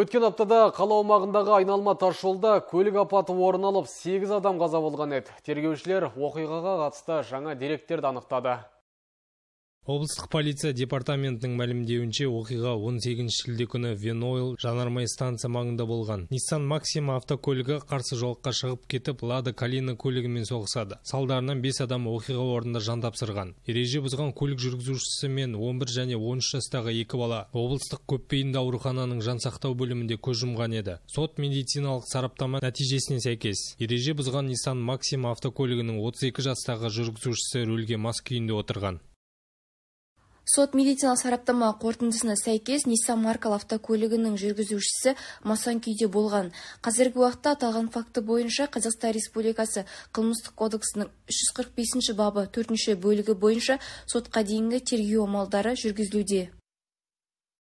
Өткен аптада қала аумағындағы айналма тас көлік апаты орын алып 8 адам қаза болған еді. Тергеушілер оқиғаға қатысты жаңа деректерді анықтады облыстық полиция департаментінің мәлімдеуінше оқиға 18 шілде күні венойл жанармай станция маңында болған ниссан максима автокөлігі қарсы жолаққа шығып кетіп лада калина көлігімен соғысады салдарынан бес адам оқиға орнында жан тапсырған ереже бұзған көлік жүргізушісі мен 11 және 13 жастағы екі бала облыстық көпбейінді аурухананың жансақтау бөлімінде көз жұмған еді сот медициналық сараптама нәтижесіне сәйкес ереже бұзған ниссан максима автокөлігінің 32 жастағы жүргізушісі рөлге мас күйінде отырған сот медициналық сараптама қорытындысына сәйкес ниссан маркалы автокөлігінің жүргізушісі Масан күйде болған қазіргі уақытта аталған факті бойынша қазақстан республикасы қылмыстық кодексінің 345 бабы 4 бөлігі бойынша сотқа дейінгі тергеу амалдары жүргізілуде